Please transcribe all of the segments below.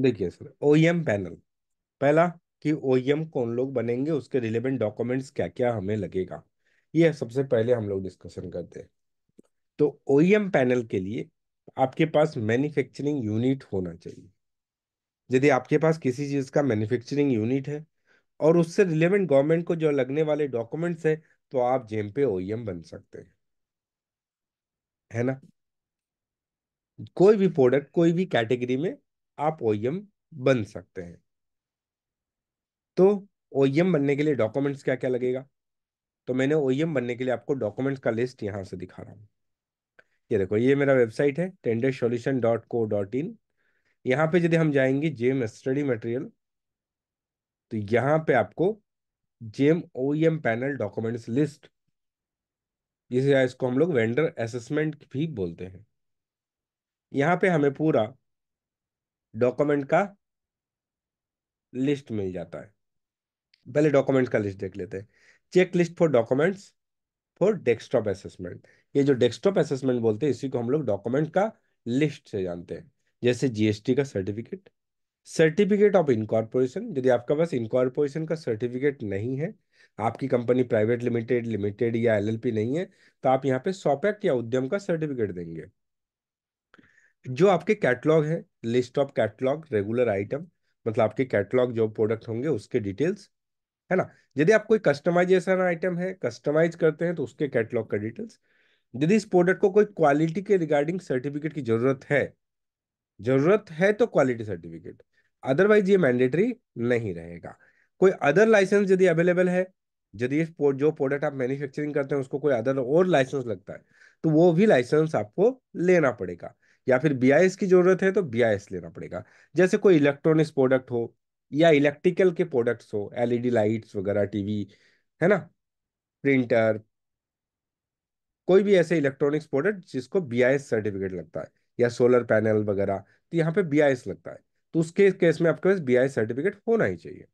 देखिए sir OEM panel e पहला कि ओईएम e कौन लोग बनेंगे उसके रिलेवेंट डॉक्यूमेंट्स क्या क्या हमें लगेगा ये सबसे पहले हम लोग डिस्कशन करते हैं तो ओईएम पैनल e के लिए आपके पास मैन्युफैक्चरिंग यूनिट होना चाहिए यदि आपके पास किसी चीज़ का मैन्युफैक्चरिंग यूनिट है और उससे रिलेवेंट गवर्नमेंट को जो लगने वाले डॉक्यूमेंट्स है तो आप जेम पे ओईएम बन सकते हैं है ना कोई भी प्रोडक्ट कोई भी कैटेगरी में आप ओएम बन सकते हैं तो ओएम बनने के लिए डॉक्यूमेंट्स क्या क्या लगेगा तो मैंने ओएम बनने के लिए आपको डॉक्यूमेंट्स का लिस्ट यहाँ से दिखा रहा हूँ ये देखो ये मेरा वेबसाइट है tender solution dot co dot in यहाँ पे यदि हम जाएंगे जेम स्टडी मटेरियल तो यहाँ पे आपको GeM O M panel documents list जिसे इसको हम लोग वेंडर असेसमेंट भी बोलते हैं यहाँ पे हमें पूरा डॉक्यूमेंट का लिस्ट मिल जाता है पहले डॉक्यूमेंट का लिस्ट देख लेते हैं check list for documents for desktop assessment ये जो डेस्कटॉप असेसमेंट बोलते हैं इसी को हम लोग डॉक्यूमेंट का लिस्ट से जानते हैं जैसे जीएसटी का सर्टिफिकेट सर्टिफिकेट ऑफ इनकॉर्पोरेशन यदि आपके पास इनकॉर्पोरेशन का सर्टिफिकेट नहीं है आपकी कंपनी प्राइवेट लिमिटेड लिमिटेड या एलएलपी नहीं है तो आप यहाँ पे सॉपैक्ट या उद्यम का सर्टिफिकेट देंगे जो आपके कैटलॉग है list of catalogue regular item मतलब आपके कैटलॉग जो प्रोडक्ट होंगे उसके डिटेल्स है ना यदि आप कोई कस्टमाइजेशन आइटम है कस्टमाइज करते हैं तो उसके कैटलॉग का डिटेल्स यदि इस प्रोडक्ट को कोई क्वालिटी के रिगार्डिंग सर्टिफिकेट की जरूरत है जरूरत है तो क्वालिटी सर्टिफिकेट अदरवाइज ये मैंडेटरी नहीं रहेगा कोई अदर लाइसेंस यदि अवेलेबल है यदि जो प्रोडक्ट आप मैन्युफैक्चरिंग करते हैं उसको कोई अदर और लाइसेंस लगता है तो वो भी लाइसेंस आपको लेना पड़ेगा या फिर बी की जरूरत है तो बी लेना पड़ेगा जैसे कोई इलेक्ट्रॉनिक्स प्रोडक्ट हो या इलेक्ट्रिकल के प्रोडक्ट्स हो एलईडी लाइट्स e वगैरह टीवी है ना प्रिंटर कोई भी ऐसे इलेक्ट्रॉनिक्स प्रोडक्ट जिसको बी सर्टिफिकेट लगता है या सोलर पैनल वगैरह तो यहाँ पे बी लगता है तो उसके केस में आपके पास बी सर्टिफिकेट होना ही चाहिए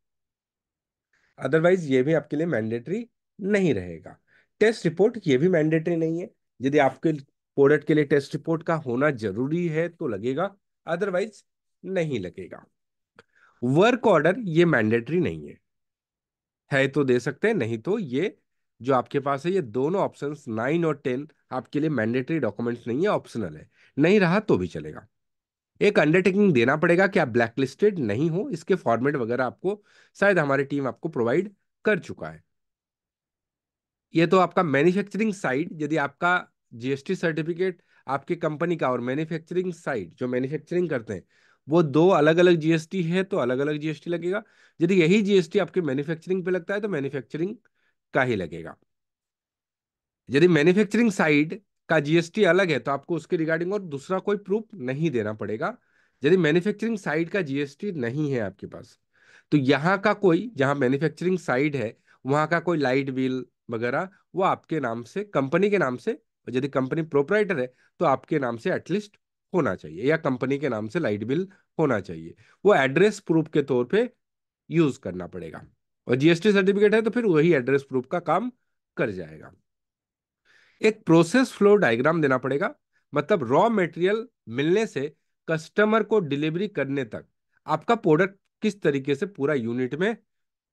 अदरवाइज ये भी आपके लिए मैंडेटरी नहीं रहेगा टेस्ट रिपोर्ट ये भी मैंडेटरी नहीं है यदि आपके प्रोडक्ट के लिए टेस्ट रिपोर्ट का होना जरूरी है तो लगेगा अदरवाइज नहीं लगेगा वर्क ऑर्डर ये मैंडेटरी नहीं है है तो दे सकते हैं नहीं तो ये जो आपके पास है ये दोनों ऑप्शंस नाइन और टेन आपके लिए मैंडेटरी डॉक्यूमेंट्स नहीं है ऑप्शनल है नहीं रहा तो भी चलेगा एक अंडरटेकिंग देना पड़ेगा कि आप ब्लैकलिस्टेड नहीं हो इसके फॉर्मेट वगैरह आपको शायद हमारी टीम आपको प्रोवाइड कर चुका है ये तो आपका मैन्युफैक्चरिंग साइड यदि आपका जीएसटी सर्टिफिकेट आपके कंपनी का और मैन्युफैक्चरिंग साइट जो मैन्युफैक्चरिंग करते हैं वो दो अलग अलग जीएसटी है तो अलग अलग जीएसटी लगेगा यदि यही जीएसटी आपके मैन्युफैक्चरिंग पे लगता है तो मैन्युफैक्चरिंग का ही लगेगा यदि मैन्युफैक्चरिंग साइड का जीएसटी अलग है तो आपको उसके रिगार्डिंग और दूसरा कोई प्रूफ नहीं देना पड़ेगा यदि मैन्युफैक्चरिंग साइड का जीएसटी नहीं है आपके पास तो यहाँ का कोई जहाँ मैन्युफैक्चरिंग साइड है वहां का कोई लाइट बिल वगैरह वो आपके नाम से कंपनी के नाम से और यदि कंपनी प्रोपराइटर है तो आपके नाम से एटलीस्ट होना चाहिए या कंपनी के नाम से लाइट बिल होना चाहिए वो एड्रेस प्रूफ के तौर पे यूज करना पड़ेगा और जीएसटी सर्टिफिकेट है तो फिर वही एड्रेस प्रूफ का काम कर जाएगा एक प्रोसेस फ्लो डायग्राम देना पड़ेगा मतलब रॉ मेटेरियल मिलने से कस्टमर को डिलीवरी करने तक आपका प्रोडक्ट किस तरीके से पूरा यूनिट में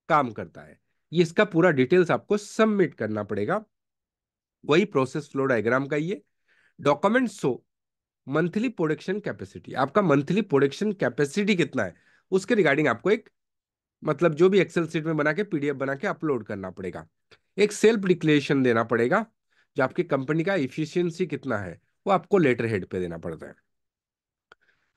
काम करता है ये इसका पूरा डिटेल्स आपको सबमिट करना पड़ेगा वही प्रोसेस फ्लो डायग्राम का ये document so monthly production capacity आपका मंथली प्रोडक्शन कैपेसिटी कितना है उसके रिगार्डिंग आपको एक मतलब जो भी एक्सेल सीट में बना के पीडीएफ बना के अपलोड करना पड़ेगा एक सेल्फ डिक्लेरेशन देना पड़ेगा जो आपकी कंपनी का इफिशियंसी कितना है वो आपको लेटर हेड पे देना पड़ता है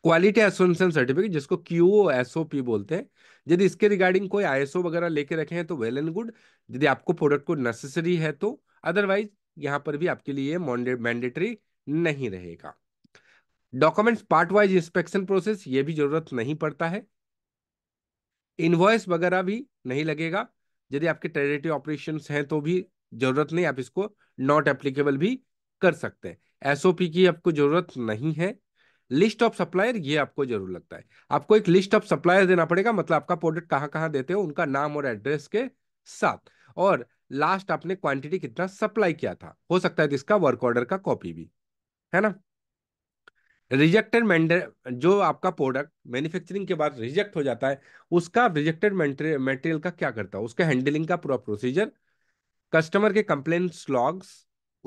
क्वालिटी एसोसिएशन सर्टिफिकेट जिसको Q O O S P बोलते हैं यदि इसके रिगार्डिंग कोई आईएसओ वगैरह लेके रखे हैं तो वेल एंड गुड यदि आपको प्रोडक्ट को नेसेसरी है तो अदरवाइज यहां पर भी आपके लिए मैंडेटरी नहीं रहेगा documents part wise inspection process ये भी जरूरत नहीं पड़ता है इनवॉइस वगैरह भी नहीं लगेगा यदि आपके टेरिटरी ऑपरेशन हैं तो भी जरूरत नहीं आप इसको नॉट एप्लीकेबल भी कर सकते हैं एसओपी की आपको जरूरत नहीं है लिस्ट ऑफ सप्लायर ये आपको जरूर लगता है आपको एक लिस्ट ऑफ सप्लायर देना पड़ेगा मतलब आपका प्रोडक्ट कहाँ कहाँ देते हो उनका नाम और एड्रेस के साथ और लास्ट आपने क्वांटिटी कितना सप्लाई किया था हो सकता है तो इसका वर्क ऑर्डर का कॉपी भी है ना रिजेक्टेड मेंडर जो आपका प्रोडक्ट मैन्युफैक्चरिंग के बाद रिजेक्ट हो जाता है उसका रिजेक्टेड मेटेरियल का क्या करता है उसका हैंडलिंग का पूरा प्रोसीजर कस्टमर के कंप्लेन लॉग्स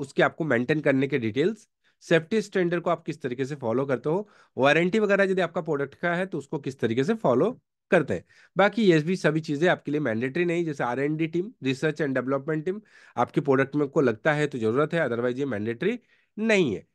उसके आपको मेंटेन करने के डिटेल्स सेफ्टी स्टैंडर्ड को आप किस तरीके से फॉलो करते हो वारंटी वगैरह यदि आपका प्रोडक्ट का है तो उसको किस तरीके से फॉलो करते हैं बाकी ये भी सभी चीज़ें आपके लिए मैंडेटरी नहीं जैसे R N team research and development team आपके प्रोडक्ट में को लगता है तो ज़रूरत है अदरवाइज ये मैंडेटरी नहीं है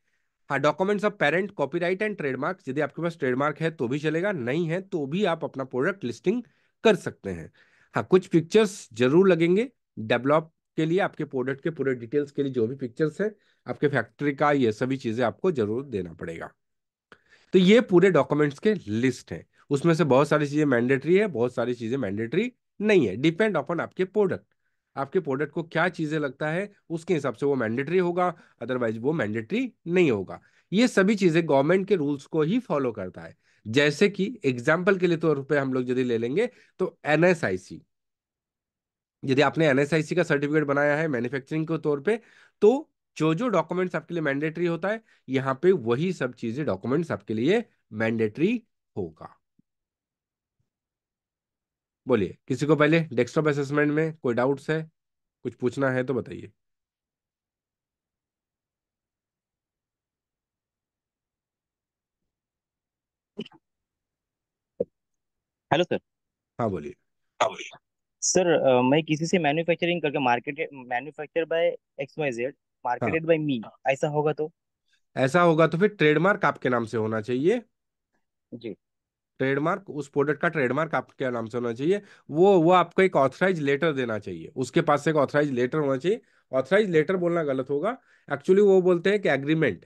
हाँ documents of parent copyright and trademark यदि आपके पास ट्रेडमार्क है तो भी चलेगा नहीं है तो भी आप अपना प्रोडक्ट लिस्टिंग कर सकते हैं हाँ कुछ पिक्चर्स जरूर लगेंगे डेवलप के लिए आपके प्रोडक्ट के पूरे डिटेल्स के लिए जो भी पिक्चर्स है आपके फैक्ट्री का ये सभी चीज़ें आपको जरूर देना पड़ेगा तो ये पूरे डॉक्यूमेंट्स के लिस्ट हैं उसमें से बहुत सारी चीज़ें मैंडेटरी है बहुत सारी चीज़ें मैंडेटरी नहीं है डिपेंड अपॉन आपके प्रोडक्ट आपके प्रोडक्ट को क्या चीज़ें लगता है उसके हिसाब से वो मैंडेटरी होगा अदरवाइज वो मैंडेटरी नहीं होगा ये सभी चीज़ें गवर्नमेंट के रूल्स को ही फॉलो करता है जैसे कि एग्जाम्पल के लिए तौर तो पर हम लोग यदि ले लेंगे तो एन यदि आपने एन का सर्टिफिकेट बनाया है मैन्युफैक्चरिंग के तौर पर तो जो जो डॉक्यूमेंट्स आपके लिए मैंडेटरी होता है यहाँ पे वही सब चीज़ें डॉक्यूमेंट्स आपके लिए मैंडेटरी होगा बोलिए किसी को पहले डेस्कटॉप असेसमेंट में कोई डाउट्स है कुछ पूछना है तो बताइए हेलो सर हाँ बोलिए हाँ बोलिए सर uh, मैं किसी से मैन्युफैक्चरिंग करके marketed manufacture by X Y Z marketed by me ऐसा होगा तो ऐसा होगा तो फिर ट्रेडमार्क आपके नाम से होना चाहिए जी ट्रेडमार्क उस प्रोडक्ट का ट्रेडमार्क आपके नाम से होना चाहिए वो वो आपको एक ऑथराइज लेटर देना चाहिए उसके पास एक ऑथराइज लेटर होना चाहिए ऑथराइज लेटर बोलना गलत होगा एक्चुअली वो बोलते हैं कि एग्रीमेंट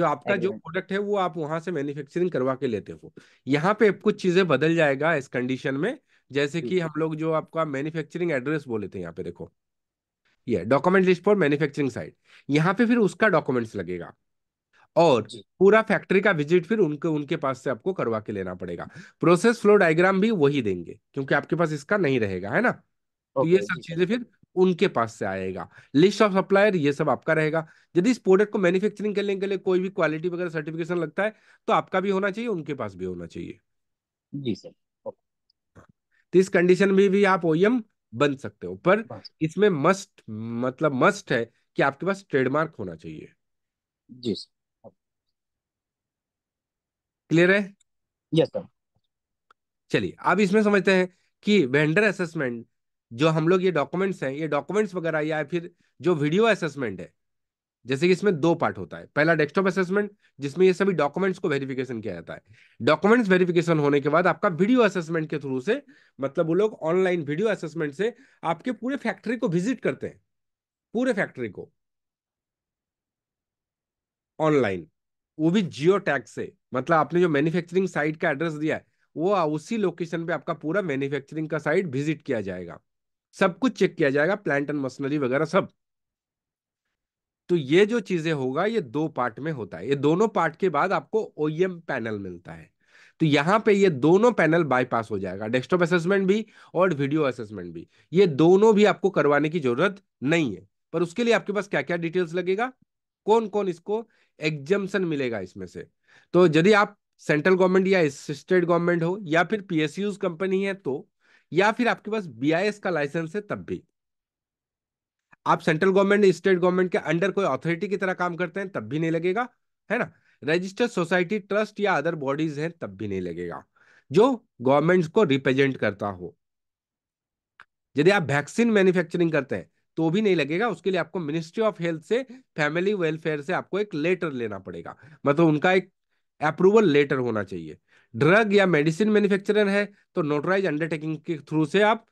जो आपका जो प्रोडक्ट है वो आप वहां से मैन्युफैक्चरिंग करवा के लेते हो यहाँ पे कुछ चीजें बदल जाएगा इस कंडीशन में जैसे कि हम लोग जो आपका मैन्युफैक्चरिंग एड्रेस बोले थे यहाँ पे देखो ये document list for manufacturing site यहाँ पे फिर उसका डॉक्यूमेंट्स लगेगा और पूरा फैक्ट्री का विजिट फिर उनके उनके पास से आपको करवा के लेना पड़ेगा प्रोसेस फ्लो डायग्राम भी वही देंगे क्योंकि आपके पास इसका नहीं रहेगा है ना तो ये सब चीजें फिर उनके पास से आएगा लिस्ट ऑफ सप्लायर ये सब आपका रहेगा यदि इस प्रोडक्ट को मैन्युफैक्चरिंग करने के लिए कोई भी क्वालिटी वगैरह सर्टिफिकेशन लगता है तो आपका भी होना चाहिए उनके पास भी होना चाहिए जी सर तो इस कंडीशन में भी, भी आप ओएम e बन सकते हो पर इसमें मस्ट मतलब मस्ट है कि आपके पास ट्रेडमार्क होना चाहिए जी सर क्लियर है यस सर चलिए अब इसमें समझते हैं कि वेंडर असेसमेंट जो हम लोग ये डॉक्यूमेंट्स हैं ये डॉक्यूमेंट्स वगैरह या फिर जो वीडियो असेसमेंट है जैसे कि इसमें दो पार्ट होता है पहला डेस्कटॉप असेसमेंट जिसमें ये सभी डॉक्यूमेंट्स को वेरिफिकेशन किया जाता है डॉक्यूमेंट्स वेरिफिकेशन होने के बाद आपका वीडियो असेसमेंट के थ्रू से मतलब वो लोग ऑनलाइन वीडियो असेसमेंट से आपके पूरे फैक्ट्री को विजिट करते हैं पूरे फैक्ट्री को ऑनलाइन वो भी जियो टैग से मतलब आपने जो मैन्युफैक्चरिंग साइट का एड्रेस दिया है वो उसी लोकेशन पे आपका पूरा मैन्युफैक्चरिंग का साइट विजिट किया जाएगा सब कुछ चेक किया जाएगा प्लांट एंड मशीनरी वगैरह सब तो ये जो चीजें होगा ये दो पार्ट में होता है ये दोनों पार्ट के बाद आपको ओ पैनल e मिलता है तो यहाँ पे ये दोनों पैनल बाईपास हो जाएगा डेस्कटॉप असेसमेंट भी और वीडियो असेसमेंट भी ये दोनों भी आपको करवाने की जरूरत नहीं है पर उसके लिए आपके पास क्या क्या डिटेल्स लगेगा कौन कौन इसको एग्जम्पन मिलेगा इसमें से तो यदि आप सेंट्रल गवर्नमेंट या स्टेट गवर्नमेंट हो या फिर पीएसयूज कंपनी है तो या फिर आपके पास बीआईएस का लाइसेंस है तब भी आप सेंट्रल गवर्नमेंट स्टेट गवर्नमेंट के अंडर कोई अथॉरिटी की तरह काम करते हैं तब भी नहीं लगेगा है ना रजिस्टर्ड सोसाइटी ट्रस्ट या अदर बॉडीज हैं तब भी नहीं लगेगा जो गवर्नमेंट को रिप्रेजेंट करता हो यदि आप वैक्सीन मैन्युफैक्चरिंग करते हैं तो भी नहीं लगेगा उसके लिए आपको मिनिस्ट्री ऑफ हेल्थ से फैमिली वेलफेयर से आपको एक लेटर लेना पड़ेगा मतलब उनका एक अप्रूवल लेटर होना चाहिए ड्रग या मेडिसिन मैन्युफैक्चरर है तो नोटराइज अंडरटेकिंग के थ्रू से आप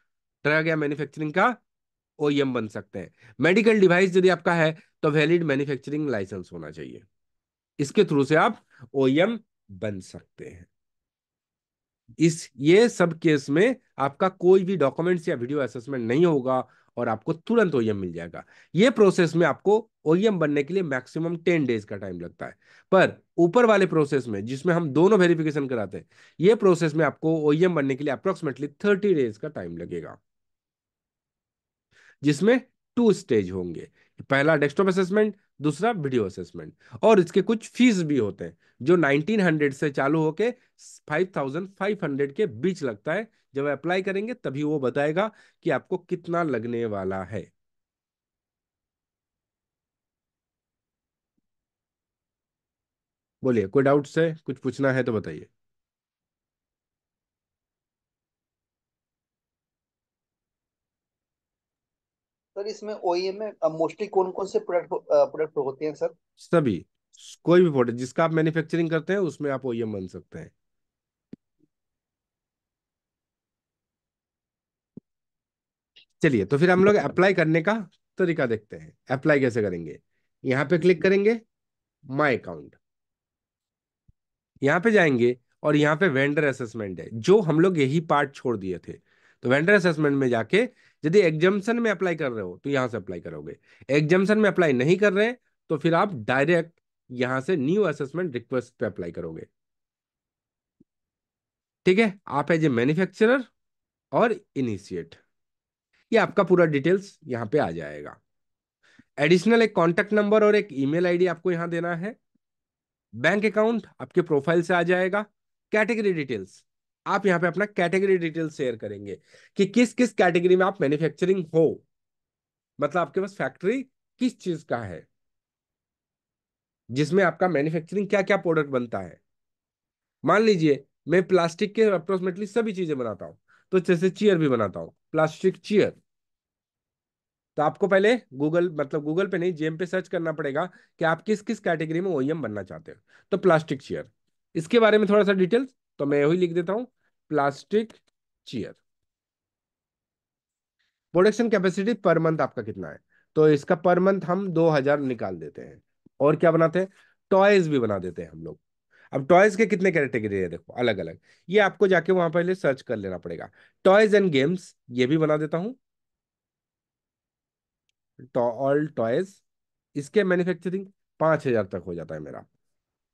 ड्रग या मैन्युफैक्चरिंग का ओएम e बन सकते हैं मेडिकल डिवाइस यदि आपका है तो वैलिड मैन्युफैक्चरिंग लाइसेंस होना चाहिए इसके थ्रू से आप ओएम e बन सकते हैं इस ये सब केस में आपका कोई भी डॉक्यूमेंट्स या वीडियो असेसमेंट नहीं होगा और आपको तुरंत ओ e मिल जाएगा ये प्रोसेस में आपको ओ e बनने के लिए मैक्सिमम टेन डेज का टाइम लगता है पर ऊपर वाले प्रोसेस में जिसमें हम दोनों वेरिफिकेशन कराते हैं ये प्रोसेस में आपको ओ e बनने के लिए अप्रोक्सीमेटली थर्टी डेज का टाइम लगेगा जिसमें टू स्टेज होंगे पहला डेस्कटॉप असेसमेंट दूसरा वीडियो असेसमेंट और इसके कुछ फीस भी होते हैं जो 1900 से चालू होके 5500 के बीच लगता है जब अप्लाई करेंगे तभी वो बताएगा कि आपको कितना लगने वाला है बोलिए कोई डाउट है कुछ पूछना है तो बताइए सर इसमें ओईएम e में मोस्टली कौन कौन से प्रोडक्ट प्रोडक्ट होते हैं सर सभी कोई भी प्रोडक्ट जिसका आप मैन्युफैक्चरिंग करते हैं उसमें आप ओईएम e बन सकते हैं चलिए तो फिर हम लोग अप्लाई करने का तरीका देखते हैं अप्लाई कैसे करेंगे यहाँ पे क्लिक करेंगे माय अकाउंट यहाँ पे जाएंगे और यहाँ पे वेंडर असेसमेंट है जो हम लोग यही पार्ट छोड़ दिए थे तो वेंडर असेसमेंट में जाके यदि एग्जामेशन में अप्लाई कर रहे हो तो यहाँ से अप्लाई करोगे एग्जामेशन में अप्लाई नहीं कर रहे तो फिर आप डायरेक्ट यहां से न्यू असेसमेंट रिक्वेस्ट पे अप्लाई करोगे ठीक है आप एज ए मैन्युफैक्चरर और इनिशिएट ये आपका पूरा डिटेल्स यहां पे आ जाएगा एडिशनल एक कॉन्टेक्ट नंबर और एक ईमेल आईडी आपको यहां देना है बैंक अकाउंट आपके प्रोफाइल से आ जाएगा कैटेगरी डिटेल्स आप यहाँ पे अपना कैटेगरी डिटेल शेयर करेंगे कि किस किस कैटेगरी में आप मैन्युफैक्चरिंग हो मतलब आपके पास फैक्ट्री किस चीज का है जिसमें आपका मैन्युफैक्चरिंग क्या क्या प्रोडक्ट बनता है मान लीजिए मैं प्लास्टिक के अप्रोक्सीमेटली सभी चीजें बनाता हूँ तो जैसे चेयर भी बनाता हूँ प्लास्टिक चेयर तो आपको पहले गूगल मतलब गूगल पे नहीं जेम पे सर्च करना पड़ेगा कि आप किस किस कैटेगरी में ओएम e बनना चाहते हो तो प्लास्टिक चेयर इसके बारे में थोड़ा सा डिटेल्स तो मैं यही लिख देता हूँ plastic chair production capacity per month आपका कितना है तो इसका पर मंथ हम दो हजार निकाल देते हैं और क्या बनाते हैं टॉयज भी बना देते हैं हम लोग अब टॉयज के कितने कैटेगरी है देखो अलग अलग ये आपको जाके वहां पहले सर्च कर लेना पड़ेगा टॉयज एंड गेम्स ये भी बना देता हूं ऑल टॉयज इसके मैन्युफैक्चरिंग पांच हजार तक हो जाता है मेरा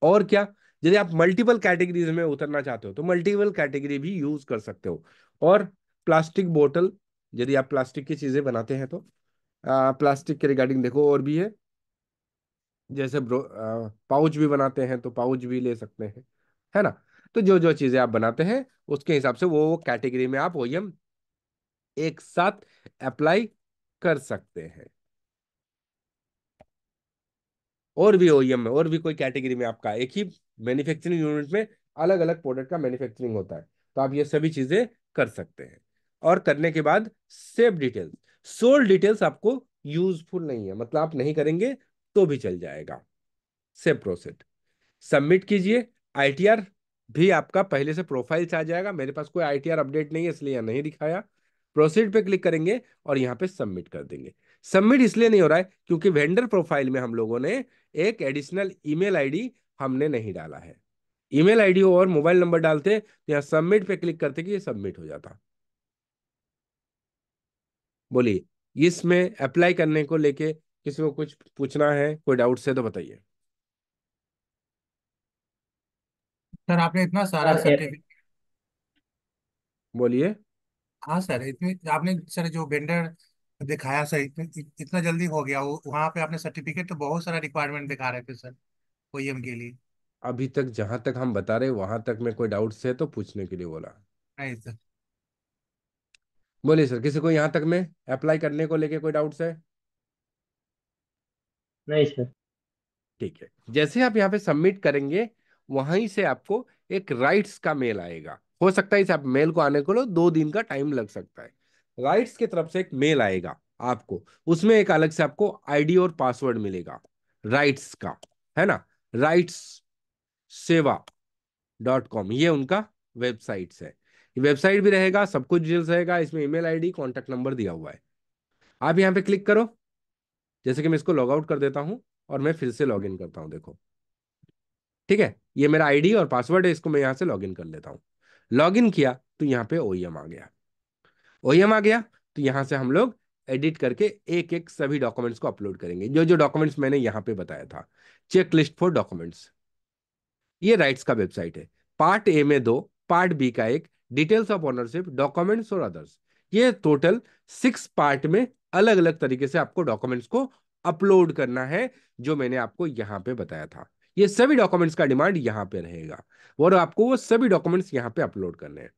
और क्या यदि आप मल्टीपल कैटेगरीज में उतरना चाहते हो तो मल्टीपल कैटेगरी भी यूज कर सकते हो और प्लास्टिक बोतल यदि आप प्लास्टिक की चीजें बनाते हैं तो आ, प्लास्टिक के रिगार्डिंग देखो और भी है जैसे ब्रो आ, पाउच भी बनाते हैं तो पाउच भी ले सकते हैं है ना तो जो जो चीजें आप बनाते हैं उसके हिसाब से वो वो कैटेगरी में आप ओ e एक साथ अप्लाई कर सकते हैं और भी ओईएम में e और भी कोई कैटेगरी में आपका एक ही मैन्युफैक्चरिंग यूनिट में अलग अलग प्रोडक्ट का मैन्युफैक्चरिंग होता है तो आप ये सभी चीजें कर सकते हैं और करने के बाद सेव डिटेल्स सोल डिटेल्स आपको यूजफुल नहीं है मतलब आप नहीं करेंगे तो भी चल जाएगा सेव प्रोसेड सबमिट कीजिए आई भी आपका पहले से प्रोफाइल आ जाएगा मेरे पास कोई आई अपडेट नहीं है इसलिए यहाँ नहीं दिखाया प्रोसीड पे क्लिक करेंगे और यहाँ पे सबमिट कर देंगे सबमिट इसलिए नहीं हो रहा है क्योंकि वेंडर प्रोफाइल में हम लोगों ने एक एडिशनल ईमेल आईडी हमने नहीं डाला है ईमेल आईडी और मोबाइल नंबर डालते तो यहाँ सबमिट पे क्लिक करते कि ये सबमिट हो जाता बोलिए इसमें अप्लाई करने को लेके किसी को कुछ पूछना है कोई डाउट से तो बताइए सर आपने इतना सारा सर्टिफिकेट बोलिए हाँ सर इतने आपने सर जो वेंडर दिखाया सर इतने इतना जल्दी हो गया वहां पे आपने सर्टिफिकेट तो बहुत सारा रिक्वायरमेंट दिखा रहे थे सर ओईएम के लिए अभी तक जहां तक हम बता रहे वहां तक में कोई डाउट्स है तो पूछने के लिए बोला नहीं सर बोलिए सर किसी को यहां तक में अप्लाई करने को लेके कोई डाउट्स है नहीं सर ठीक है जैसे आप यहां पे सबमिट करेंगे वहीं से आपको एक राइट्स का मेल आएगा हो सकता है इस आप मेल को आने को लो दो दिन का टाइम लग सकता है राइट्स की तरफ से एक मेल आएगा आपको उसमें एक अलग से आपको आईडी और पासवर्ड मिलेगा राइट्स का है ना राइट्स सेवा डॉट कॉम ये उनका वेबसाइट है वेबसाइट भी रहेगा सब कुछ डिटेल्स रहेगा इसमें ईमेल आईडी कांटेक्ट नंबर दिया हुआ है आप यहाँ पे क्लिक करो जैसे कि मैं इसको लॉग आउट कर देता हूँ और मैं फिर से लॉग इन करता हूँ देखो ठीक है ये मेरा आईडी और पासवर्ड है इसको मैं यहाँ से लॉग इन कर लेता हूँ लॉग इन किया तो यहां पे ओ आ गया ओ आ गया तो यहाँ से हम लोग एडिट करके एक एक सभी डॉक्यूमेंट्स को अपलोड करेंगे जो जो डॉक्यूमेंट्स मैंने यहाँ पे बताया था चेक लिस्ट फॉर डॉक्यूमेंट्स ये राइट्स का वेबसाइट है पार्ट ए में दो पार्ट बी का एक डिटेल्स ऑफ ऑनरशिप डॉक्यूमेंट्स और अदर्स ये टोटल सिक्स पार्ट में अलग अलग तरीके से आपको डॉक्यूमेंट्स को अपलोड करना है जो मैंने आपको यहाँ पे बताया था ये सभी डॉक्यूमेंट्स का डिमांड यहाँ पे रहेगा और आपको वो सभी डॉक्यूमेंट्स यहाँ पे अपलोड करने हैं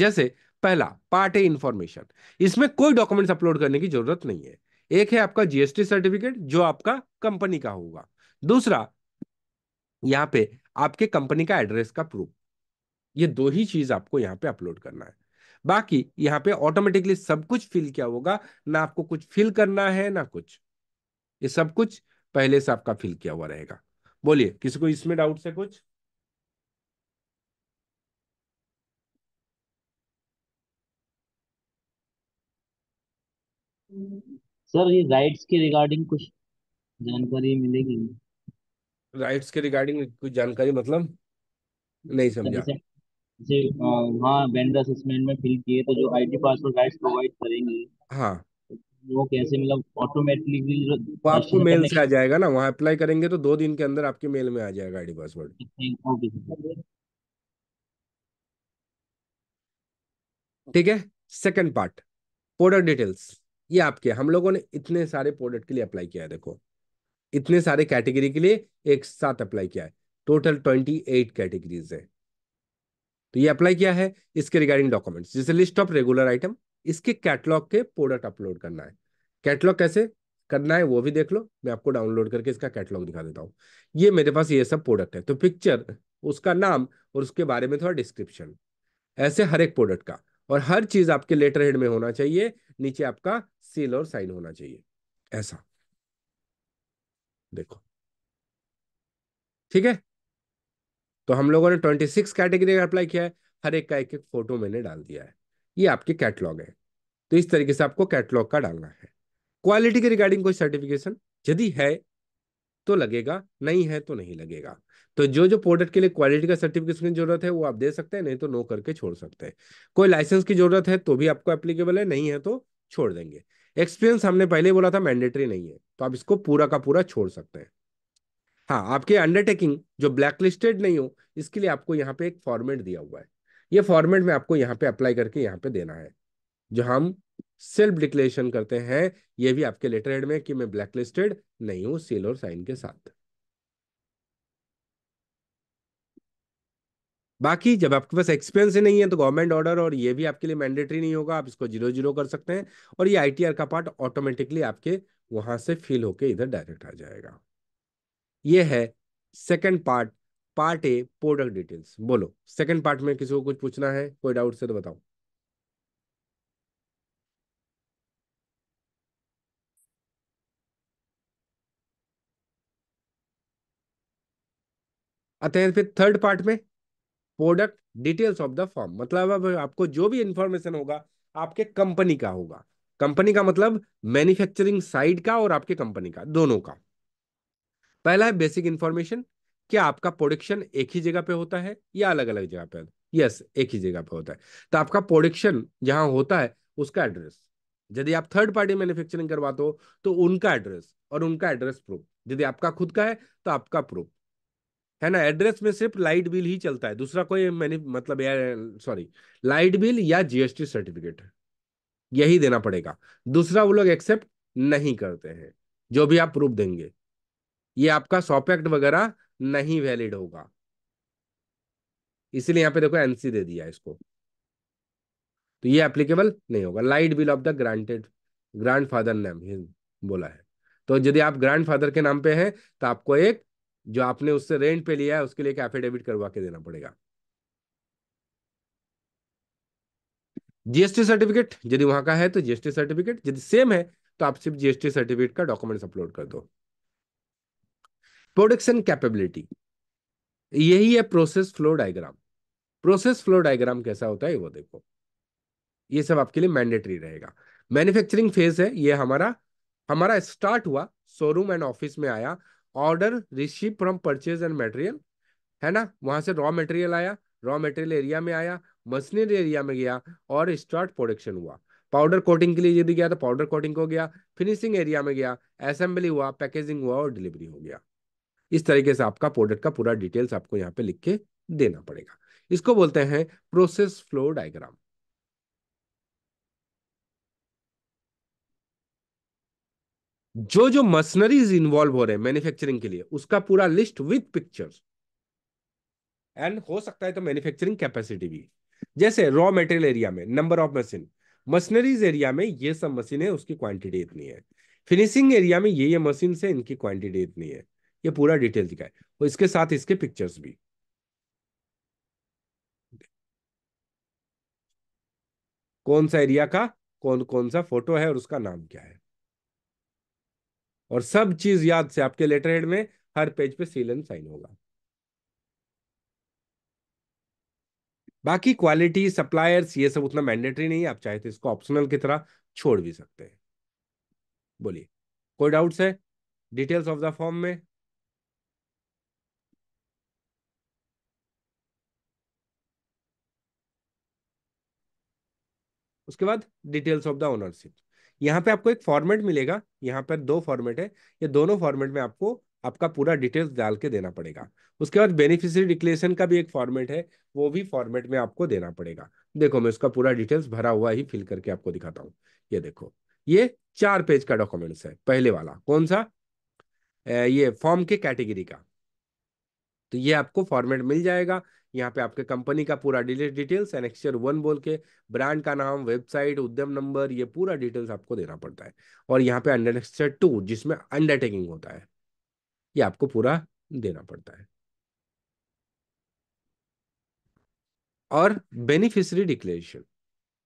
जैसे पहला पार्ट है इंफॉर्मेशन इसमें कोई डॉक्यूमेंट्स अपलोड करने की जरूरत नहीं है एक है आपका जीएसटी सर्टिफिकेट जो आपका कंपनी का होगा दूसरा यहाँ पे आपके कंपनी का एड्रेस का प्रूफ ये दो ही चीज आपको यहाँ पे अपलोड करना है बाकी यहाँ पे ऑटोमेटिकली सब कुछ फिल किया होगा ना आपको कुछ फिल करना है ना कुछ ये सब कुछ पहले से आपका फिल किया हुआ रहेगा बोलिए किसी को इसमें डाउट है कुछ सर ये राइट्स के रिगार्डिंग कुछ जानकारी मिलेगी राइट्स के रिगार्डिंग कुछ जानकारी मतलब नहीं समझा जैसे वहाँ वेंडर असेसमेंट में फिल किए तो जो पासवर्ड राइट्स प्रोवाइड करेंगे हाँ वो कैसे मतलब ऑटोमेटिकली वो आपको मेल से आ जाएगा ना वहाँ अप्लाई करेंगे तो दो दिन के अंदर आपके मेल में आ जाएगा आईडी पासवर्ड ठीक है सेकंड पार्ट प्रोडक्ट डिटेल्स ये आपके हम लोगों ने इतने सारे प्रोडक्ट के लिए अप्लाई किया है देखो इतने सारे कैटेगरी के लिए एक साथ अप्लाई किया है टोटल ट्वेंटी एट कैटेगरीज है तो ये अप्लाई किया है इसके रिगार्डिंग डॉक्यूमेंट्स जैसे लिस्ट ऑफ रेगुलर आइटम इसके कैटलॉग के प्रोडक्ट अपलोड करना है कैटलॉग कैसे करना है वो भी देख लो मैं आपको डाउनलोड करके इसका कैटलॉग दिखा देता हूँ ये मेरे पास ये सब प्रोडक्ट है तो पिक्चर उसका नाम और उसके बारे में थोड़ा डिस्क्रिप्शन ऐसे हर एक प्रोडक्ट का और हर चीज आपके लेटर हेड में होना चाहिए नीचे आपका सील और साइन होना चाहिए ऐसा देखो ठीक है तो हम लोगों ने ट्वेंटी सिक्स कैटेगरी का अप्लाई किया है हर एक का एक एक फोटो मैंने डाल दिया है ये आपके कैटलॉग है तो इस तरीके से आपको कैटलॉग का डालना है क्वालिटी के रिगार्डिंग कोई सर्टिफिकेशन यदि है तो लगेगा नहीं है तो नहीं लगेगा तो जो जो प्रोडक्ट के लिए क्वालिटी का सर्टिफिकेशन की जरूरत है वो आप दे सकते हैं नहीं तो नो करके छोड़ सकते हैं कोई लाइसेंस की जरूरत है तो भी आपको एप्लीकेबल है नहीं है तो छोड़ देंगे एक्सपीरियंस हमने पहले बोला था मैंडेटरी नहीं है तो आप इसको पूरा का पूरा छोड़ सकते हैं हाँ आपके अंडरटेकिंग जो ब्लैकलिस्टेड नहीं हो इसके लिए आपको यहाँ पे एक फॉर्मेट दिया हुआ है ये फॉर्मेट में आपको यहाँ पे अप्लाई करके यहाँ पे देना है जो हम सेल्फ डिक्लेरेशन करते हैं ये भी आपके लेटर हेड में कि मैं ब्लैकलिस्टेड नहीं हूं सील और साइन के साथ बाकी जब आपके पास एक्सपीरियंस ही नहीं है तो गवर्नमेंट ऑर्डर और ये भी आपके लिए मैंडेटरी नहीं होगा आप इसको जीरो जीरो कर सकते हैं और ये आईटीआर का पार्ट ऑटोमेटिकली आपके वहां से फिल होके इधर डायरेक्ट आ जाएगा ये है second part part A product details बोलो सेकंड पार्ट में किसी को कुछ पूछना है कोई डाउट से तो बताओ आते हैं फिर थर्ड पार्ट में product details of the form मतलब अब आपको जो भी इंफॉर्मेशन होगा आपके कंपनी का होगा कंपनी का मतलब मैन्युफैक्चरिंग साइड का और आपके कंपनी का दोनों का पहला है बेसिक इंफॉर्मेशन क्या आपका प्रोडक्शन एक ही जगह पे होता है या अलग अलग जगह पे यस एक ही जगह पे होता है तो आपका प्रोडक्शन जहां होता है उसका एड्रेस यदि आप थर्ड पार्टी मैन्युफैक्चरिंग करवाते हो तो उनका एड्रेस और उनका एड्रेस प्रूफ यदि आपका खुद का है तो आपका प्रूफ है ना एड्रेस में सिर्फ लाइट बिल ही चलता है दूसरा कोई मैंने मतलब सॉरी लाइट बिल या जीएसटी सर्टिफिकेट यही देना पड़ेगा दूसरा वो लोग एक्सेप्ट नहीं करते हैं जो भी आप प्रूफ देंगे ये आपका शॉप एक्ट वगैरह नहीं वैलिड होगा इसीलिए यहाँ पे देखो एनसी दे दिया इसको तो ये एप्लीकेबल नहीं होगा light bill of the granted grandfather name बोला है तो यदि आप ग्रैंडफादर के नाम पे हैं तो आपको एक जो आपने उससे रेंट पे लिया है उसके लिए एफिडेविट करवा के देना पड़ेगा जीएसटी सर्टिफिकेट यदि वहां का है तो जीएसटी सर्टिफिकेट यदि सेम है तो आप सिर्फ जीएसटी सर्टिफिकेट का डॉक्यूमेंट अपलोड कर दो प्रोडक्शन कैपेबिलिटी यही है process flow diagram process flow diagram कैसा होता है वो देखो ये सब आपके लिए मैंडेटरी रहेगा मैन्युफैक्चरिंग फेज है ये हमारा हमारा स्टार्ट हुआ शोरूम एंड ऑफिस में आया order receive from purchase and material है ना वहां से रॉ मटेरियल आया रॉ मटेरियल एरिया में आया मशीनरी एरिया में गया और स्टार्ट प्रोडक्शन हुआ पाउडर कोटिंग के लिए यदि गया तो पाउडर कोटिंग हो गया फिनिशिंग एरिया में गया असेंबली हुआ पैकेजिंग हुआ और डिलीवरी हो गया इस तरीके से आपका प्रोडक्ट का पूरा डिटेल्स आपको यहाँ पे लिख के देना पड़ेगा इसको बोलते हैं प्रोसेस फ्लो डायग्राम जो जो मशीनरीज इन्वॉल्व हो रहे हैं मैन्युफैक्चरिंग के लिए उसका पूरा लिस्ट विथ पिक्चर्स एंड हो सकता है तो मैन्युफैक्चरिंग कैपेसिटी भी जैसे रॉ मटेरियल एरिया में number of machine machineries area में ये सब मशीन है उसकी क्वांटिटी इतनी है फिनिशिंग एरिया में ये ये मशीन है इनकी क्वांटिटी इतनी है ये पूरा डिटेल दिखाए और इसके साथ इसके पिक्चर्स भी कौन सा एरिया का कौन कौन सा फोटो है और उसका नाम क्या है और सब चीज याद से आपके लेटर हेड में हर पेज पे सील एंड साइन होगा बाकी क्वालिटी सप्लायर्स ये सब उतना मैंडेटरी नहीं है आप चाहे तो इसको ऑप्शनल की तरह छोड़ भी सकते हैं बोलिए कोई डाउट्स है डिटेल्स ऑफ द फॉर्म में उसके बाद डिटेल्स ऑफ द ओनरशिप यहाँ पे आपको एक फॉर्मेट मिलेगा यहाँ पर दो फॉर्मेट है ये दोनों फॉर्मेट में आपको आपका पूरा डिटेल्स डाल के देना पड़ेगा उसके बाद बेनिफिशियरी डिक्लेरेशन का भी एक फॉर्मेट है वो भी फॉर्मेट में आपको देना पड़ेगा देखो मैं उसका पूरा डिटेल्स भरा हुआ ही फिल करके आपको दिखाता हूँ ये देखो ये चार पेज का डॉक्यूमेंट्स है पहले वाला कौन सा ए, ये फॉर्म के कैटेगरी का तो ये आपको फॉर्मेट मिल जाएगा यहाँ पे आपके कंपनी का पूरा डिटेल्स एनेक्चर वन बोल के ब्रांड का नाम वेबसाइट उद्यम नंबर ये पूरा डिटेल्स आपको देना पड़ता है और यहाँ पे अंडरनेक्चर टू जिसमें अंडरटेकिंग होता है ये आपको पूरा देना पड़ता है और बेनिफिशरी डिक्लेरेशन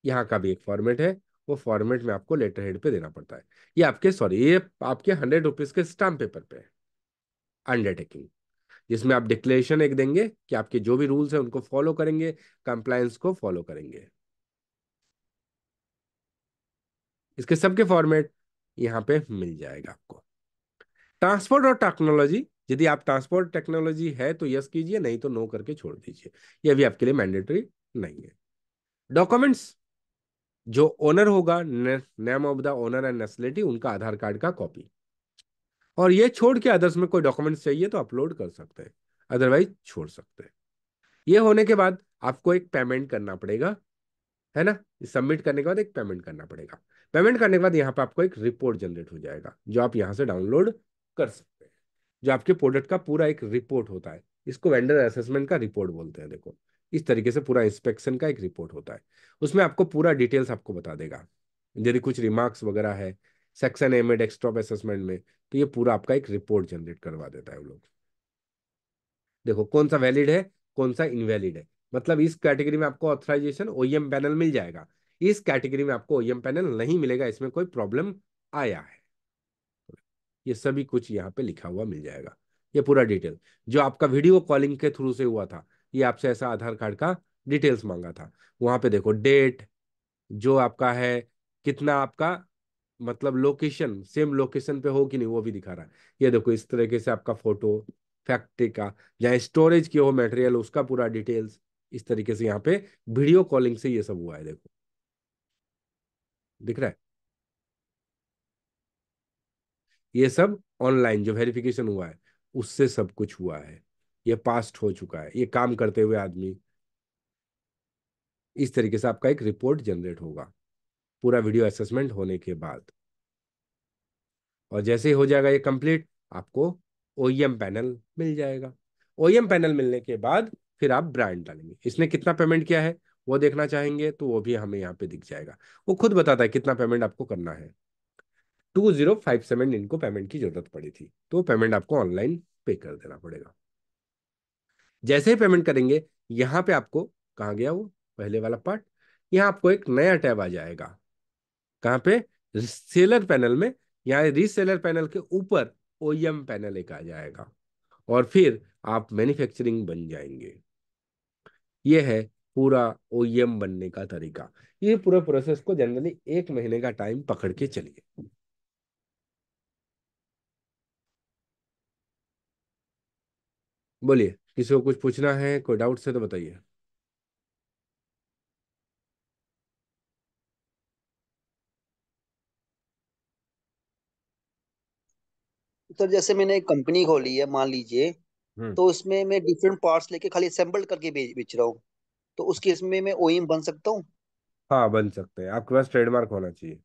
यहाँ का भी एक फॉर्मेट है वो फॉर्मेट में आपको लेटर हेड पे देना पड़ता है ये आपके सॉरी ये आपके हंड्रेड रुपीज के स्टाम्प पेपर पे है अंडरटेकिंग जिसमें आप डिक्लेरेशन एक देंगे कि आपके जो भी रूल्स हैं उनको फॉलो करेंगे कंप्लायंस को फॉलो करेंगे इसके सबके फॉर्मेट यहाँ पे मिल जाएगा आपको ट्रांसपोर्ट और टेक्नोलॉजी यदि आप ट्रांसपोर्ट टेक्नोलॉजी है तो यस कीजिए नहीं तो नो करके छोड़ दीजिए यह भी आपके लिए मैंडेटरी नहीं है डॉक्यूमेंट्स जो ओनर होगा name of the owner and nationality उनका आधार कार्ड का कॉपी और ये छोड़ के अदर्स में कोई डॉक्यूमेंट्स चाहिए तो अपलोड कर सकते हैं अदरवाइज छोड़ सकते हैं ये होने के बाद आपको एक पेमेंट करना पड़ेगा है ना सबमिट करने के बाद एक पेमेंट करना पड़ेगा पेमेंट करने के बाद यहाँ पे आपको एक रिपोर्ट जनरेट हो जाएगा जो आप यहाँ से डाउनलोड कर सकते हैं जो आपके प्रोडक्ट का पूरा एक रिपोर्ट होता है इसको वेंडर असेसमेंट का रिपोर्ट बोलते हैं देखो इस तरीके से पूरा इंस्पेक्शन का एक रिपोर्ट होता है उसमें आपको पूरा डिटेल्स आपको बता देगा यदि कुछ रिमार्क्स वगैरह है सेक्शन ए में डेस्कटॉप असेसमेंट में तो ये पूरा आपका एक रिपोर्ट जनरेट करवा देता है वो लोग देखो कौन सा वैलिड है कौन सा इनवैलिड है मतलब इस कैटेगरी में आपको ऑथराइजेशन ओईएम पैनल मिल जाएगा इस कैटेगरी में आपको ओईएम पैनल e नहीं मिलेगा इसमें कोई प्रॉब्लम आया है ये सभी कुछ यहाँ पे लिखा हुआ मिल जाएगा ये पूरा डिटेल जो आपका वीडियो कॉलिंग के थ्रू से हुआ था ये आपसे ऐसा आधार कार्ड का डिटेल्स मांगा था वहां पे देखो डेट जो आपका है कितना आपका मतलब लोकेशन सेम लोकेशन पे हो कि नहीं वो भी दिखा रहा है ये देखो इस तरीके से आपका फोटो फैक्ट्री का या स्टोरेज की हो मटेरियल उसका पूरा डिटेल्स इस तरीके से यहाँ पे वीडियो कॉलिंग से ये सब हुआ है देखो दिख रहा है ये सब ऑनलाइन जो वेरिफिकेशन हुआ है उससे सब कुछ हुआ है ये पास्ट हो चुका है ये काम करते हुए आदमी इस तरीके से आपका एक रिपोर्ट जनरेट होगा पूरा वीडियो असेसमेंट होने के बाद और जैसे ही हो जाएगा ये कंप्लीट आपको ओ पैनल e मिल जाएगा ओ पैनल e मिलने के बाद फिर आप ब्रांड डालेंगे इसने कितना पेमेंट किया है वो देखना चाहेंगे तो वो भी हमें यहाँ पे दिख जाएगा वो खुद बताता है कितना पेमेंट आपको करना है टू जीरो फाइव सेवन इनको पेमेंट की जरूरत पड़ी थी तो पेमेंट आपको ऑनलाइन पे कर देना पड़ेगा जैसे ही पेमेंट करेंगे यहाँ पे आपको कहा गया वो पहले वाला पार्ट यहाँ आपको एक नया टैब आ जाएगा कहां पे सेलर पैनल में यहाँ रीसेलर पैनल के ऊपर ओएम e पैनल एक आ जाएगा और फिर आप मैन्युफैक्चरिंग बन जाएंगे यह है पूरा ओएम e बनने का तरीका ये पूरा प्रोसेस को जनरली एक महीने का टाइम पकड़ के चलिए बोलिए किसी को कुछ पूछना है कोई डाउट से तो बताइए सर तो जैसे मैंने एक कंपनी खोली है मान लीजिए हम्म। तो उसमें मैं डिफरेंट पार्ट्स लेके खाली असेंबल करके बेच बेच रहा हूँ तो उस केस में मैं ओएम e बन सकता हूँ हाँ बन सकते हैं आपके पास ट्रेडमार्क होना चाहिए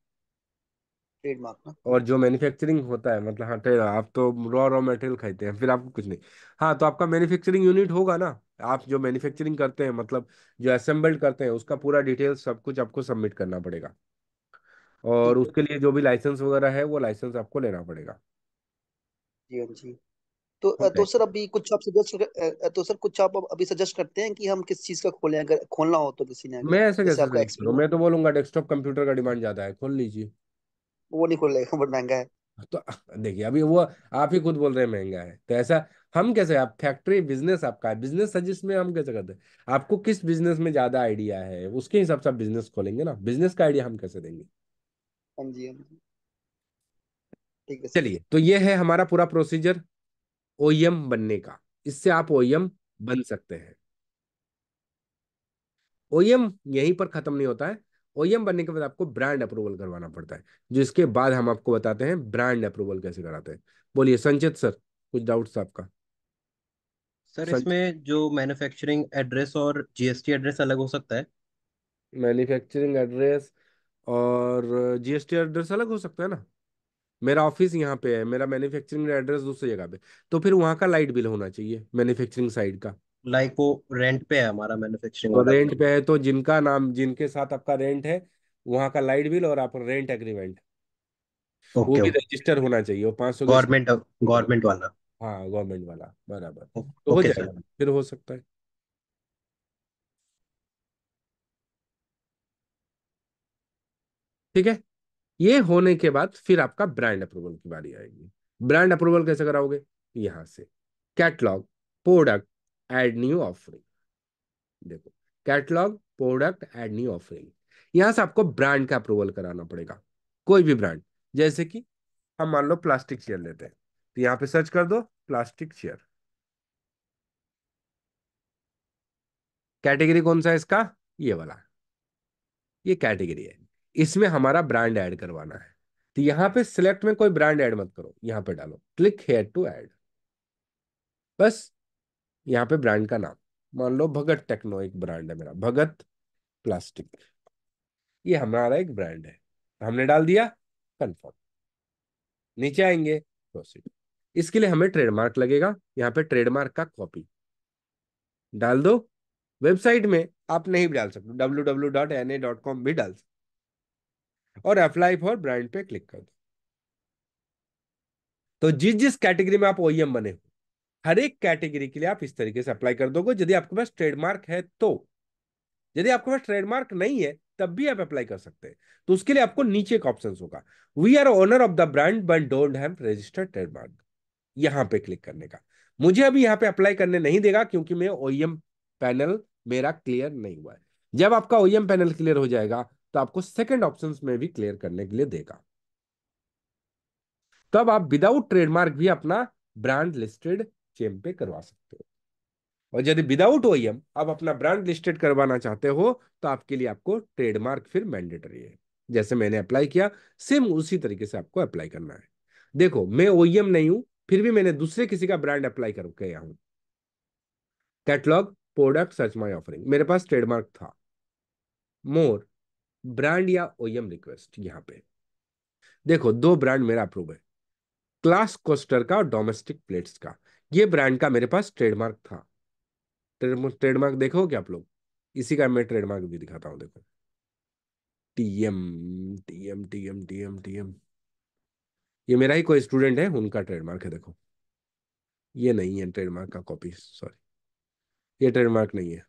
ट्रेडमार्क और जो मैन्युफैक्चरिंग होता है मतलब हाँ ट्रेड आप तो रॉ रॉ मटेरियल खरीदते हैं फिर आपको कुछ नहीं हाँ तो आपका मैन्युफैक्चरिंग यूनिट होगा ना आप जो मैन्युफैक्चरिंग करते हैं मतलब जो असेंबल्ड करते हैं उसका पूरा डिटेल सब कुछ आपको सबमिट करना पड़ेगा और उसके लिए जो भी लाइसेंस वगैरह है वो लाइसेंस आपको लेना पड़ेगा जी हाँ जी तो अ, तो सर अभी कुछ आप सजेस्ट तो सर कुछ आप अभी सजेस्ट करते हैं कि हम किस चीज़ का खोलें अगर खोलना हो तो किसी ने अगर मैं ऐसे जैसे कैसे आपका सजेस्ट करूँ एक्सपीरियंस मैं तो बोलूंगा डेस्कटॉप कंप्यूटर का डिमांड ज्यादा है खोल लीजिए वो नहीं खोल लेगा बहुत महंगा है तो देखिए अभी वो आप ही खुद बोल रहे हैं महंगा है तो ऐसा हम कैसे आप फैक्ट्री बिजनेस आपका है बिजनेस सजेस्ट में हम कैसे करते हैं आपको किस बिजनेस में ज्यादा आइडिया है उसके हिसाब से आप बिजनेस खोलेंगे ना बिजनेस का आइडिया हम कैसे देंगे हाँ जी हाँ जी ठीक है चलिए तो ये है हमारा पूरा प्रोसीजर ओएम e बनने का इससे आप ओएम e बन सकते हैं ओएम e यहीं पर खत्म नहीं होता है ओएम बनने के बाद आपको ब्रांड अप्रूवल करवाना पड़ता है जिसके बाद हम आपको बताते हैं ब्रांड अप्रूवल कैसे कराते हैं बोलिए संचित सर कुछ डाउट्स आपका सर इसमें जो मैन्युफैक्चरिंग एड्रेस और जीएसटी एड्रेस अलग हो सकता है मैन्युफैक्चरिंग एड्रेस और जीएसटी एड्रेस अलग हो सकता है ना मेरा ऑफिस यहाँ पे है मेरा मैन्युफैक्चरिंग एड्रेस दूसरी जगह पे तो फिर वहाँ का लाइट बिल होना चाहिए मैन्युफैक्चरिंग साइड का लाइक वो रेंट पे है हमारा मैन्युफैक्चरिंग तो रेंट पे है तो जिनका नाम जिनके साथ आपका रेंट है वहाँ का लाइट बिल और आपका रेंट एग्रीमेंट वो okay, भी रजिस्टर होना चाहिए वो पांच सौ गवर्नमेंट गवर्नमेंट वाला हाँ गवर्नमेंट वाला बराबर तो हो जाएगा सर फिर हो सकता है ठीक है ये होने के बाद फिर आपका ब्रांड अप्रूवल की बारी आएगी ब्रांड अप्रूवल कैसे कराओगे यहां से catalogue product add new offering देखो catalogue product add new offering यहां से आपको ब्रांड का अप्रूवल कराना पड़ेगा कोई भी ब्रांड जैसे कि हम मान लो प्लास्टिक चेयर लेते हैं तो यहां पे सर्च कर दो प्लास्टिक चेयर कैटेगरी कौन सा है इसका ये वाला ये कैटेगरी है इसमें हमारा ब्रांड ऐड करवाना है तो यहां पे सिलेक्ट में कोई ब्रांड ऐड मत करो यहां पे डालो क्लिक हेयर टू ऐड बस यहाँ पे ब्रांड का नाम मान लो भगत टेक्नो एक ब्रांड है मेरा भगत प्लास्टिक ये हमारा एक ब्रांड है हमने डाल दिया कंफर्म नीचे आएंगे प्रोसीड इसके लिए हमें ट्रेडमार्क लगेगा यहाँ पे ट्रेडमार्क का कॉपी डाल दो वेबसाइट में आप नहीं भी डाल सकते W W dot N A dot com भी डाल सकते और अप्लाई फॉर ब्रांड पे क्लिक कर दो तो जिस जिस कैटेगरी में आप ओईएम e बने हो हर एक कैटेगरी के लिए आप इस तरीके से अप्लाई कर दोगे यदि आपके पास ट्रेडमार्क है तो यदि आपके पास ट्रेडमार्क नहीं है तब भी आप अप्लाई कर सकते हैं तो उसके लिए आपको नीचे एक ऑप्शन होगा we are owner of the brand but don't have registered trademark यहां पे क्लिक करने का मुझे अभी यहां पे अप्लाई करने नहीं देगा क्योंकि मैं ओईएम पैनल e मेरा क्लियर नहीं हुआ है जब आपका ओईएम पैनल क्लियर हो जाएगा तो आपको सेकेंड ऑप्शन में भी क्लियर करने के लिए देगा तब आप विदाउट ट्रेडमार्क भी अपना ब्रांड लिस्टेड चेम पे करवा सकते हो और यदि विदाउट ओएम e आप अपना ब्रांड लिस्टेड करवाना चाहते हो तो आपके लिए आपको ट्रेडमार्क फिर मैंडेटरी है जैसे मैंने अप्लाई किया सेम उसी तरीके से आपको अप्लाई करना है देखो मैं ओ e नहीं हूं फिर भी मैंने दूसरे किसी का ब्रांड अप्लाई करके आया हूं catalogue product search my offering मेरे पास ट्रेडमार्क था मोर ब्रांड या ओएम रिक्वेस्ट यहां पे देखो दो ब्रांड मेरा अप्रूव है क्लास कोस्टर का और डोमेस्टिक प्लेट्स का ये ब्रांड का मेरे पास ट्रेडमार्क था ट्रेडमार्क देखो क्या आप लोग इसी का मैं ट्रेडमार्क भी दिखाता हूं देखो TM TM TM TM TM ये मेरा ही कोई स्टूडेंट है उनका ट्रेडमार्क है देखो ये नहीं है ट्रेडमार्क का कॉपी सॉरी ये ट्रेडमार्क नहीं है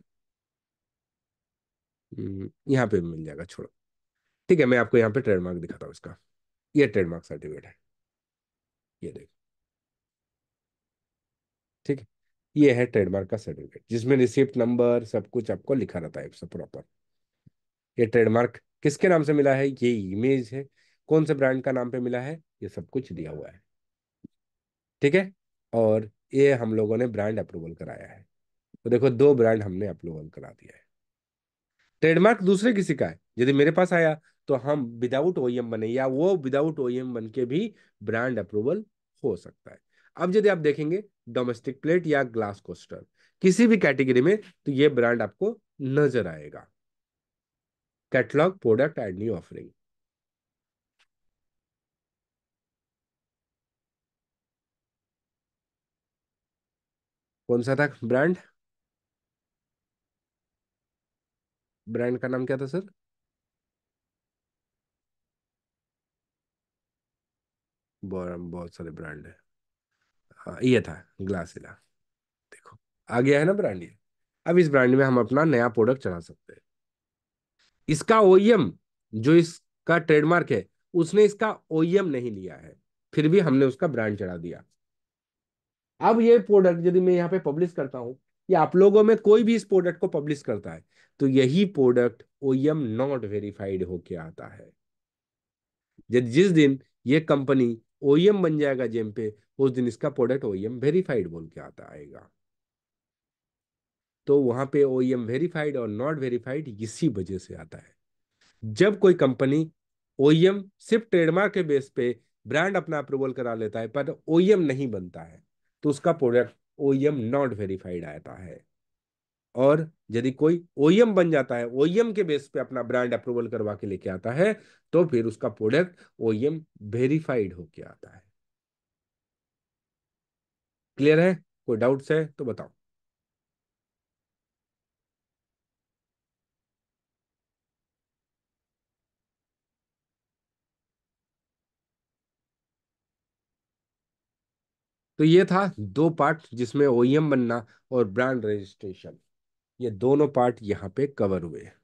हम्म, यहाँ पे मिल जाएगा छोड़ो ठीक है मैं आपको यहाँ पे ट्रेडमार्क दिखाता हूँ इसका ये ट्रेडमार्क सर्टिफिकेट है ये देखो ठीक है ये है ट्रेडमार्क का सर्टिफिकेट जिसमें रिसिप्ट नंबर सब कुछ आपको लिखा रहता है प्रॉपर ये ट्रेडमार्क किसके नाम से मिला है ये इमेज है कौन से ब्रांड का नाम पे मिला है ये सब कुछ दिया हुआ है ठीक है और ये हम लोगों ने ब्रांड अप्रूवल कराया है तो देखो दो ब्रांड हमने अप्रूवल करा दिया है ट्रेडमार्क दूसरे किसी का है यदि मेरे पास आया तो हम विदाउट ओ e बने या वो विदाउट ओ e बन के भी ब्रांड अप्रूवल हो सकता है अब यदि आप देखेंगे डोमेस्टिक प्लेट या ग्लास कोस्टर किसी भी कैटेगरी में तो ये ब्रांड आपको नजर आएगा catalogue product and new offering कौन सा था ब्रांड ब्रांड का नाम क्या था सर बहुत बहुत सारे ब्रांड है हाँ ये था ग्लासिला देखो आ गया है ना ब्रांड ये अब इस ब्रांड में हम अपना नया प्रोडक्ट चला सकते हैं इसका ओएम e जो इसका ट्रेडमार्क है उसने इसका ओएम e नहीं लिया है फिर भी हमने उसका ब्रांड चढ़ा दिया अब ये प्रोडक्ट यदि मैं यहाँ पे पब्लिश करता हूँ या आप लोगों में कोई भी इस प्रोडक्ट को पब्लिश करता है तो यही product O M not verified होके आता है जिस दिन ये कंपनी ओ e बन जाएगा जेम पे उस दिन इसका प्रोडक्ट ओ वेरीफाइड बोल के आता आएगा तो वहां पे ओ वेरीफाइड e और नॉट वेरीफाइड इसी वजह से आता है जब कोई कंपनी ओ e सिर्फ ट्रेडमार्क के बेस पे ब्रांड अपना अप्रूवल करा लेता है पर ओ नहीं बनता है तो उसका प्रोडक्ट ओ नॉट वेरीफाइड आता है और यदि कोई ओएम बन जाता है ओएम के बेस पे अपना ब्रांड अप्रूवल करवा के लेके आता है तो फिर उसका प्रोडक्ट ओएम वेरीफाइड होके आता है क्लियर है कोई डाउट्स है तो बताओ तो ये था दो पार्ट जिसमें ओ e बनना और ब्रांड रजिस्ट्रेशन ये दोनों पार्ट यहाँ पे कवर हुए हैं